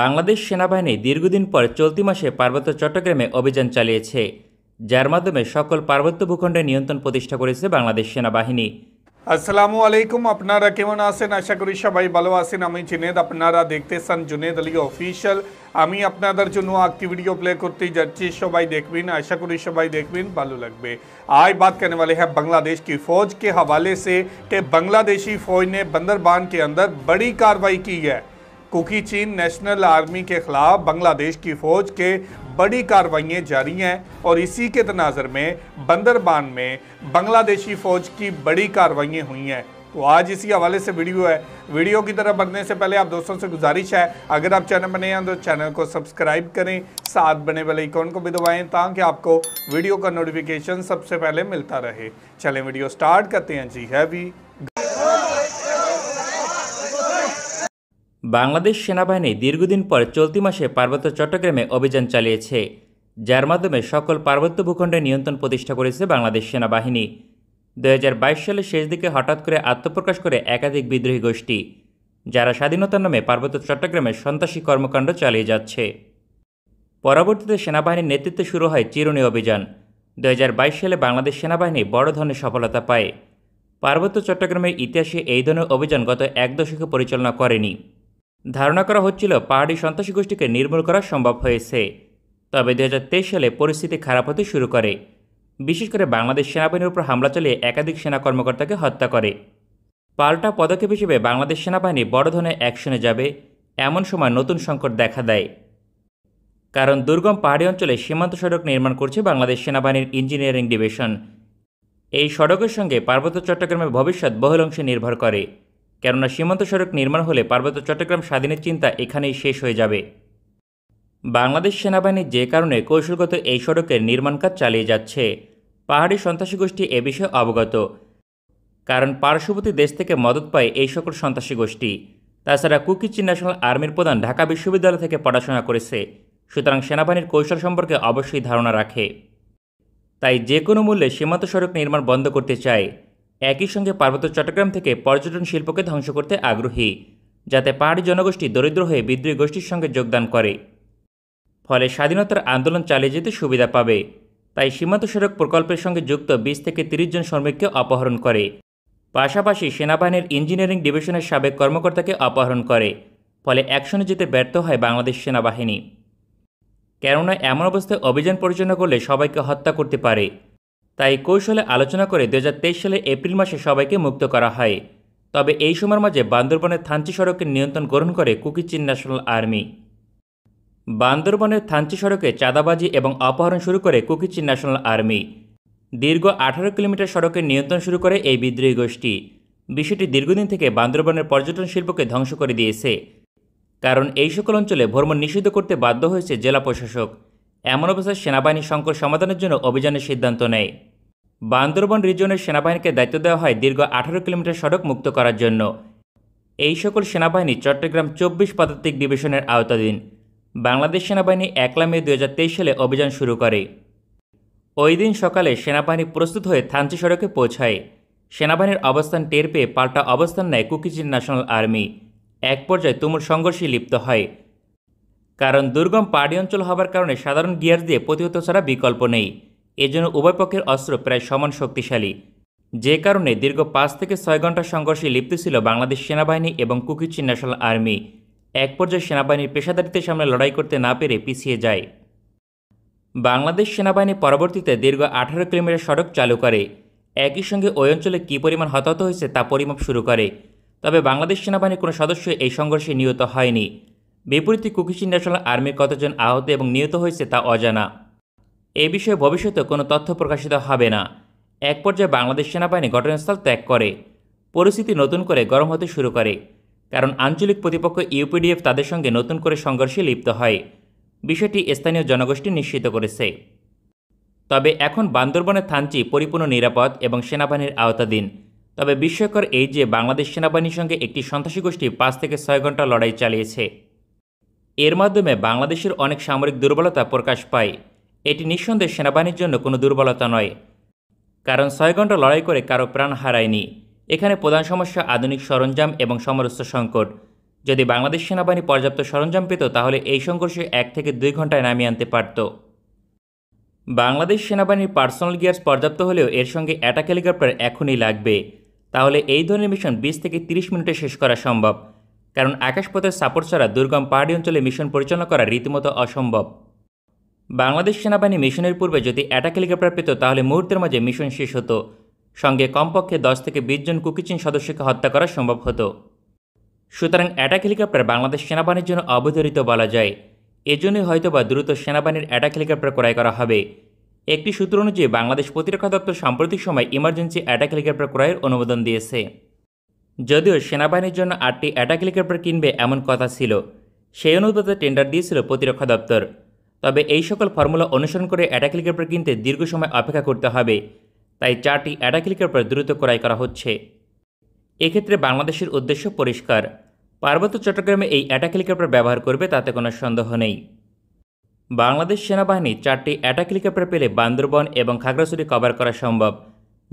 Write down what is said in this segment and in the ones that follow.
বাংলাদেশ সেনাবাহিনী দীর্ঘদিন পর চলতি মাসে পার্বত্য চট্টগ্রামে অভিযান চালিয়েছে যার মাধ্যমে সকল পার্বত্য ভূখণ্ডে নিয়ন্ত্রণ প্রতিষ্ঠা করেছে বাংলাদেশ সেনাবাহিনী আসসালামু আলাইকুম আপনারা কেমন আছেন আশা করি সবাই ভালো আছেন আমি জুনেদ আপনারা দেখতেছেন জুনেদ আলী অফিসিয়াল আমি আপনাদের জন্য একটি ভিডিও প্লে করতে যাচ্ছি সবাই দেখবেন আশা করি সবাই দেখবেন ভালো লাগবে আজ বাত करने বলে হ্যাঁ বাংলাদেশ কি फौज के हवाले से कि बांग्लादेशी फौज ने बंदरबान के अंदर बड़ी कार्रवाई कुकी चीन नेशनल आर्मी के खिलाफ बांग्लादेश की फौज के बड़ी कार्रवाइयाँ जारी हैं और इसी के तनाजर में बंदरबान में बांग्लादेशी फौज की बड़ी कार्रवाइयाँ हुई हैं तो आज इसी हवाले से वीडियो है वीडियो की तरफ बढ़ने से पहले आप दोस्तों से गुजारिश है अगर आप चैनल बने हैं तो चैनल को सब्सक्राइब करें साथ बने वाले आइकॉन को भी दबाएं ताकि आपको वीडियो का नोटिफिकेशन सबसे पहले मिलता रहे चलें वीडियो स्टार्ट करते हैं जी है भी বাংলাদেশ সেনাবাহিনী দীর্ঘদিন পর চলতি মাসে পার্বত্য চট্টগ্রামে অভিযান চালিয়েছে যার মাধ্যমে সকল পার্বত্য ভূখণ্ডে নিয়ন্ত্রণ প্রতিষ্ঠা করেছে বাংলাদেশ সেনাবাহিনী দু সালের শেষ দিকে হঠাৎ করে আত্মপ্রকাশ করে একাধিক বিদ্রোহী গোষ্ঠী যারা স্বাধীনতার নামে পার্বত্য চট্টগ্রামে সন্ত্রাসী কর্মকাণ্ড চালিয়ে যাচ্ছে পরবর্তীতে সেনাবাহিনীর নেতৃত্বে শুরু হয় চিরুনি অভিযান দু সালে বাংলাদেশ সেনাবাহিনী বড় ধরনের সফলতা পায় পার্বত্য চট্টগ্রামের ইতিহাসে এই ধরনের অভিযান গত এক দশকে পরিচালনা করেনি ধারণা করা হচ্ছিল পাহাড়ি সন্ত্রাসী গোষ্ঠীকে নির্মূল করা সম্ভব হয়েছে তবে দু সালে পরিস্থিতি খারাপ হতে শুরু করে বিশেষ করে বাংলাদেশ সেনাবাহিনীর উপর হামলা চালিয়ে একাধিক সেনা কর্মকর্তাকে হত্যা করে পাল্টা পদক্ষেপ হিসেবে বাংলাদেশ সেনাবাহিনী বড় ধরনের অ্যাকশনে যাবে এমন সময় নতুন সংকট দেখা দেয় কারণ দুর্গম পাহাড়ি অঞ্চলে সীমান্ত সড়ক নির্মাণ করছে বাংলাদেশ সেনাবাহিনীর ইঞ্জিনিয়ারিং ডিভিশন এই সড়কের সঙ্গে পার্বত্য চট্টগ্রামের ভবিষ্যৎ বহুল অংশে নির্ভর করে কেননা সীমান্ত সড়ক নির্মাণ হলে পার্বত্য চট্টগ্রাম স্বাধীনের চিন্তা এখানেই শেষ হয়ে যাবে বাংলাদেশ সেনাবাহিনী যে কারণে কৌশলগত এই সড়কের নির্মাণ কাজ চালিয়ে যাচ্ছে পাহাড়ি সন্ত্রাসী গোষ্ঠী এ বিষয়ে অবগত কারণ পার্শ্ববর্তী দেশ থেকে মদত পায় এই সকল সন্ত্রাসী গোষ্ঠী তাছাড়া কুকিচি ন্যাশনাল আর্মির প্রধান ঢাকা বিশ্ববিদ্যালয় থেকে পড়াশোনা করেছে সুতরাং সেনাবাহিনীর কৌশল সম্পর্কে অবশ্যই ধারণা রাখে তাই যে কোনো মূল্যে সীমান্ত সড়ক নির্মাণ বন্ধ করতে চায় একই সঙ্গে পার্বত্য চট্টগ্রাম থেকে পর্যটন শিল্পকে ধ্বংস করতে আগ্রহী যাতে পাহাড়ি জনগোষ্ঠী দরিদ্র হয়ে বিদ্রোহী গোষ্ঠীর সঙ্গে যোগদান করে ফলে স্বাধীনতার আন্দোলন চালিয়ে যেতে সুবিধা পাবে তাই সীমান্ত সড়ক প্রকল্পের সঙ্গে যুক্ত বিশ থেকে তিরিশ জন শ্রমিককে অপহরণ করে পাশাপাশি সেনাবাহিনীর ইঞ্জিনিয়ারিং ডিভিশনের সাবেক কর্মকর্তাকে অপহরণ করে ফলে অ্যাকশনে যেতে ব্যর্থ হয় বাংলাদেশ সেনাবাহিনী কেননা এমন অবস্থায় অভিযান পরিচালনা করলে সবাইকে হত্যা করতে পারে তাই কৌশলে আলোচনা করে দু সালে এপ্রিল মাসে সবাইকে মুক্ত করা হয় তবে এই সময়ের মাঝে বান্দরবনের থানচি সড়কের নিয়ন্ত্রণ গ্রহণ করে কুকিচিন ন্যাশনাল আর্মি বান্দরবনের থানচি সড়কে চাঁদাবাজি এবং অপহরণ শুরু করে কুকিচিন ন্যাশনাল আর্মি দীর্ঘ আঠারো কিলোমিটার সড়কের নিয়ন্ত্রণ শুরু করে এই বিদ্রোহী গোষ্ঠী বিষয়টি দীর্ঘদিন থেকে বান্দরবনের পর্যটন শিল্পকে ধ্বংস করে দিয়েছে কারণ এই সকল অঞ্চলে ভ্রমণ নিষিদ্ধ করতে বাধ্য হয়েছে জেলা প্রশাসক এমন অবস্থায় সেনাবাহিনী সংকট সমাধানের জন্য অভিযানের সিদ্ধান্ত নেয় বান্দরবন রিজনের সেনাবাহিনীকে দায়িত্ব দেওয়া হয় দীর্ঘ আঠারো কিলোমিটার সড়ক মুক্ত করার জন্য এই সকল সেনাবাহিনী চট্টগ্রাম চব্বিশ পদাতিক ডিভিশনের আওতাধীন বাংলাদেশ সেনাবাহিনী একলা মে দু সালে অভিযান শুরু করে ওই দিন সকালে সেনাবাহিনী প্রস্তুত হয়ে থানচি সড়কে পৌঁছায় সেনাবাহিনীর অবস্থান টের পেয়ে পাল্টা অবস্থান নেয় কুকিচিন ন্যাশনাল আর্মি এক পর্যায়ে তুমুল সংঘর্ষে লিপ্ত হয় কারণ দুর্গম পাহাড়ি অঞ্চল হবার কারণে সাধারণ গিয়ার দিয়ে প্রতিহত ছাড়া বিকল্প নেই এজন্য উভয় পক্ষের অস্ত্র প্রায় সমান শক্তিশালী যে কারণে দীর্ঘ পাঁচ থেকে ছয় ঘন্টা সংঘর্ষে লিপ্ত ছিল বাংলাদেশ সেনাবাহিনী এবং কুকিচি ন্যাশনাল আর্মি এক পর্যায়ে সেনাবাহিনীর পেশাদারিতে সামনে লড়াই করতে না পেরে পিছিয়ে যায় বাংলাদেশ সেনাবাহিনী পরবর্তীতে দীর্ঘ আঠারো কিলোমিটার সড়ক চালু করে একই সঙ্গে ওই অঞ্চলে কী পরিমাণ হতাহত হয়েছে তা পরিমাপ শুরু করে তবে বাংলাদেশ সেনাবাহিনীর কোনো সদস্য এই সংঘর্ষে নিহত হয়নি বিপরীতে কুকিচি ন্যাশনাল আর্মির কতজন আহত এবং নিহত হয়েছে তা অজানা এ বিষয়ে ভবিষ্যতে কোনো তথ্য প্রকাশিত হবে না এক পর্যায়ে বাংলাদেশ সেনাবাহিনী ঘটনাস্থল ত্যাগ করে পরিস্থিতি নতুন করে গরম হতে শুরু করে কারণ আঞ্চলিক প্রতিপক্ষ ইউপিডিএফ তাদের সঙ্গে নতুন করে সংঘর্ষে লিপ্ত হয় বিষয়টি স্থানীয় জনগোষ্ঠী নিশ্চিত করেছে তবে এখন বান্দরবনের থানচি পরিপূর্ণ নিরাপদ এবং সেনাবাহিনীর আওতাধীন তবে বিস্ময়কর এই যে বাংলাদেশ সেনাবাহিনীর সঙ্গে একটি সন্ত্রাসী গোষ্ঠী পাঁচ থেকে ছয় ঘন্টা লড়াই চালিয়েছে এর মাধ্যমে বাংলাদেশের অনেক সামরিক দুর্বলতা প্রকাশ পায় এটি নিঃসন্দেহে সেনাবাহিনীর জন্য কোনো দুর্বলতা নয় কারণ ছয় ঘন্টা লড়াই করে কারো প্রাণ হারায়নি এখানে প্রধান সমস্যা আধুনিক সরঞ্জাম এবং সমরস্থ সংকট যদি বাংলাদেশ সেনাবাহিনী পর্যাপ্ত সরঞ্জাম পেত তাহলে এই সংঘর্ষে এক থেকে দুই ঘন্টায় নামিয়ে আনতে পারত বাংলাদেশ সেনাবাহিনীর পার্সোনাল গিয়ার্স পর্যাপ্ত হলেও এর সঙ্গে অ্যাটাক হেলিকপ্টার এখনই লাগবে তাহলে এই ধরনের মিশন বিশ থেকে তিরিশ মিনিটে শেষ করা সম্ভব কারণ আকাশপথের সাপোর্ট ছাড়া দুর্গম পাহাড়ি অঞ্চলে মিশন পরিচালনা করা রীতিমতো অসম্ভব বাংলাদেশ সেনাবাহিনী মিশনের পূর্বে যদি অ্যাটাক হেলিকপ্টার পেত তাহলে মুহূর্তের মাঝে মিশন শেষ হতো সঙ্গে কমপক্ষে দশ থেকে বিশ জন কুকিচিন সদস্যকে হত্যা করা সম্ভব হতো সুতরাং অ্যাটাক হেলিকপ্টার বাংলাদেশ সেনাবাহিনীর জন্য অবধারিত বলা যায় এজন্যই হয়তোবা দ্রুত সেনাবাহিনীর অ্যাটাক হেলিকপ্টার ক্রয় করা হবে একটি সূত্র অনুযায়ী বাংলাদেশ প্রতিরক্ষা দপ্তর সাম্প্রতিক সময় ইমার্জেন্সি অ্যাটাক হেলিকপ্টার ক্রয়ের অনুমোদন দিয়েছে যদিও সেনাবাহিনীর জন্য আটটি অ্যাটাক হেলিকপ্টার কিনবে এমন কথা ছিল সেই অনুপাতে টেন্ডার দিয়েছিল প্রতিরক্ষা দপ্তর তবে এই সকল ফর্মুলা অনুসরণ করে অ্যাটা ক্লিকের পর কিনতে দীর্ঘ সময় অপেক্ষা করতে হবে তাই চারটি অ্যাটা ক্লিকের পর দ্রুত ক্রয় করা হচ্ছে এক্ষেত্রে বাংলাদেশের উদ্দেশ্য পরিষ্কার পার্বত্য চট্টগ্রামে এই অ্যাটা ক্লিকের পর ব্যবহার করবে তাতে কোনো সন্দেহ নেই বাংলাদেশ সেনাবাহিনী চারটি অ্যাটাক পর পেলে বান্দরবন এবং খাগড়াছড়ি কভার করা সম্ভব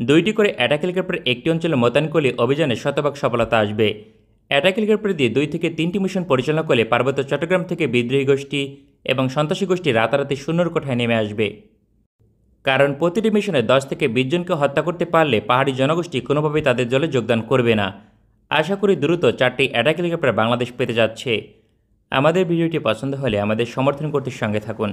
দুইটি করে অ্যাটাক পর একটি অঞ্চলে মোতায়েন করলে অভিযানে শতভাগ সফলতা আসবে অ্যাটাক পর দিয়ে দুই থেকে তিনটি মিশন পরিচালনা করলে পার্বত্য চট্টগ্রাম থেকে বিদ্রোহী গোষ্ঠী এবং সন্ত্রাসী গোষ্ঠী রাতারাতি শূন্যর কোঠায় নেমে আসবে কারণ প্রতিটি মিশনে দশ থেকে বিশ জনকে হত্যা করতে পারলে পাহাড়ি জনগোষ্ঠী কোনোভাবেই তাদের জলে যোগদান করবে না আশা করি দ্রুত চারটি অ্যাটাক হেলিকপ্টার বাংলাদেশ পেতে যাচ্ছে আমাদের ভিডিওটি পছন্দ হলে আমাদের সমর্থন করতে সঙ্গে থাকুন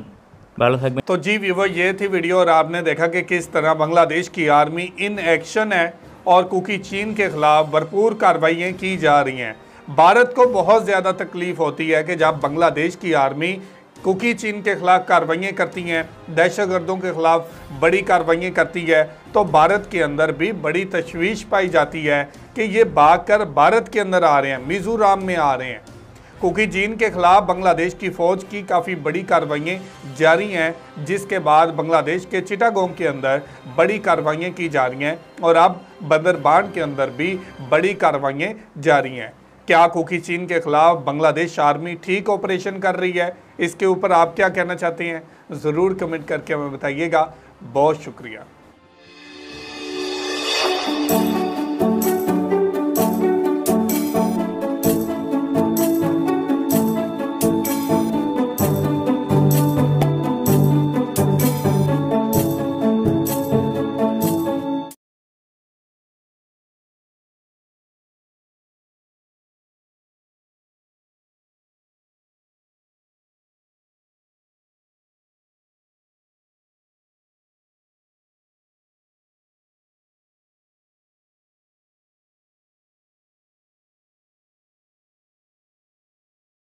ভালো থাকবেন तो जी व्यूवर ये थी वीडियो और आपने देखा कि किस तरह बांग्लादेश की आर्मी इन एक्शन है और कुकी चीन के खिलाफ भरपूर कार्रवाइयाँ की जा रही हैं भारत को बहुत ज़्यादा तकलीफ़ होती है कि जब बांग्लादेश की आर्मी कुकी चीन के खिलाफ कार्रवाइयाँ करती हैं दहशत गर्दों के खिलाफ बड़ी कार्रवाइयाँ करती है तो भारत के अंदर भी बड़ी तशवीश पाई जाती है कि ये भाग कर भारत के अंदर आ रहे हैं मिज़ोराम में आ रहे हैं कुकी चीन के खिलाफ बांग्लादेश की फ़ौज की काफ़ी बड़ी कार्रवाइयाँ जारी हैं जिसके बाद बांग्लादेश के चिटागोंग के अंदर बड़ी कार्रवाइयाँ की जा रही हैं और अब बंदरबान के अंदर भी बड़ी कार्रवाइयाँ जारी हैं क्या कोकी चीन के खिलाफ बांग्लादेश आर्मी ठीक ऑपरेशन कर रही है इसके ऊपर आप क्या कहना चाहते हैं ज़रूर कमेंट करके हमें बताइएगा बहुत शुक्रिया